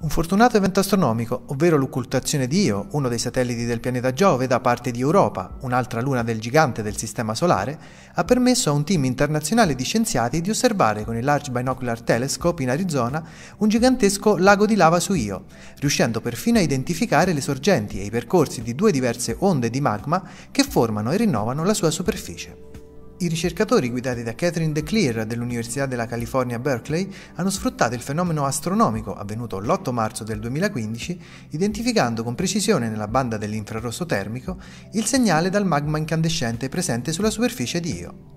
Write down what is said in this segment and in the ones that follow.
Un fortunato evento astronomico, ovvero l'occultazione di Io, uno dei satelliti del pianeta Giove da parte di Europa, un'altra luna del gigante del Sistema Solare, ha permesso a un team internazionale di scienziati di osservare con il Large Binocular Telescope in Arizona un gigantesco lago di lava su Io, riuscendo perfino a identificare le sorgenti e i percorsi di due diverse onde di magma che formano e rinnovano la sua superficie. I ricercatori guidati da Catherine DeClear dell'Università della California Berkeley hanno sfruttato il fenomeno astronomico avvenuto l'8 marzo del 2015 identificando con precisione nella banda dell'infrarosso termico il segnale dal magma incandescente presente sulla superficie di Io.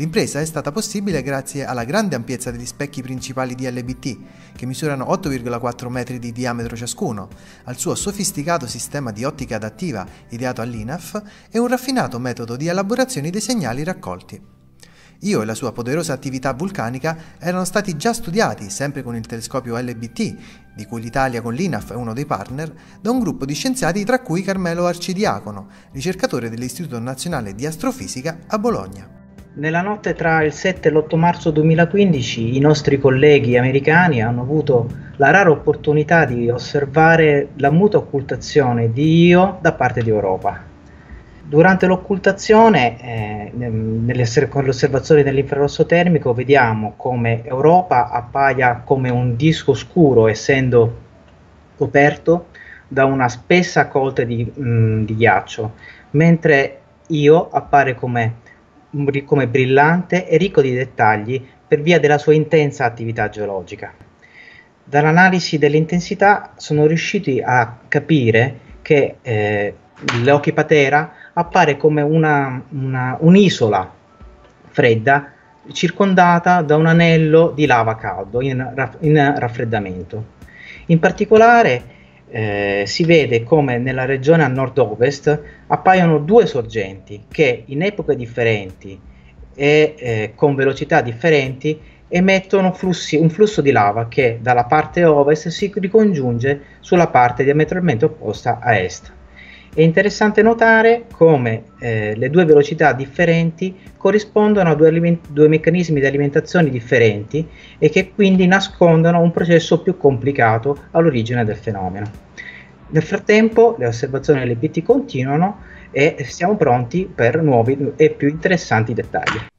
L'impresa è stata possibile grazie alla grande ampiezza degli specchi principali di LBT, che misurano 8,4 metri di diametro ciascuno, al suo sofisticato sistema di ottica adattiva ideato all'INAF e un raffinato metodo di elaborazione dei segnali raccolti. Io e la sua poderosa attività vulcanica erano stati già studiati, sempre con il telescopio LBT, di cui l'Italia con l'INAF è uno dei partner, da un gruppo di scienziati tra cui Carmelo Arcidiacono, ricercatore dell'Istituto Nazionale di Astrofisica a Bologna. Nella notte tra il 7 e l'8 marzo 2015 i nostri colleghi americani hanno avuto la rara opportunità di osservare la muta occultazione di Io da parte di Europa. Durante l'occultazione, eh, ehm, con l'osservazione dell'infrarosso termico, vediamo come Europa appaia come un disco scuro, essendo coperto da una spessa colta di, mh, mm, di ghiaccio, mentre Io appare come come brillante e ricco di dettagli per via della sua intensa attività geologica. Dall'analisi dell'intensità sono riusciti a capire che eh, l'Ochipatera appare come una, una, un'isola fredda circondata da un anello di lava caldo in, in raffreddamento. In particolare eh, si vede come nella regione a nord-ovest appaiono due sorgenti che in epoche differenti e eh, con velocità differenti emettono flussi, un flusso di lava che dalla parte ovest si ricongiunge sulla parte diametralmente opposta a est. È interessante notare come eh, le due velocità differenti corrispondono a due, aliment- due, meccanismi di alimentazione differenti e che quindi nascondono un processo più complicato all'origine del fenomeno. Nel frattempo le osservazioni LBT continuano e siamo pronti per nuovi e più interessanti dettagli.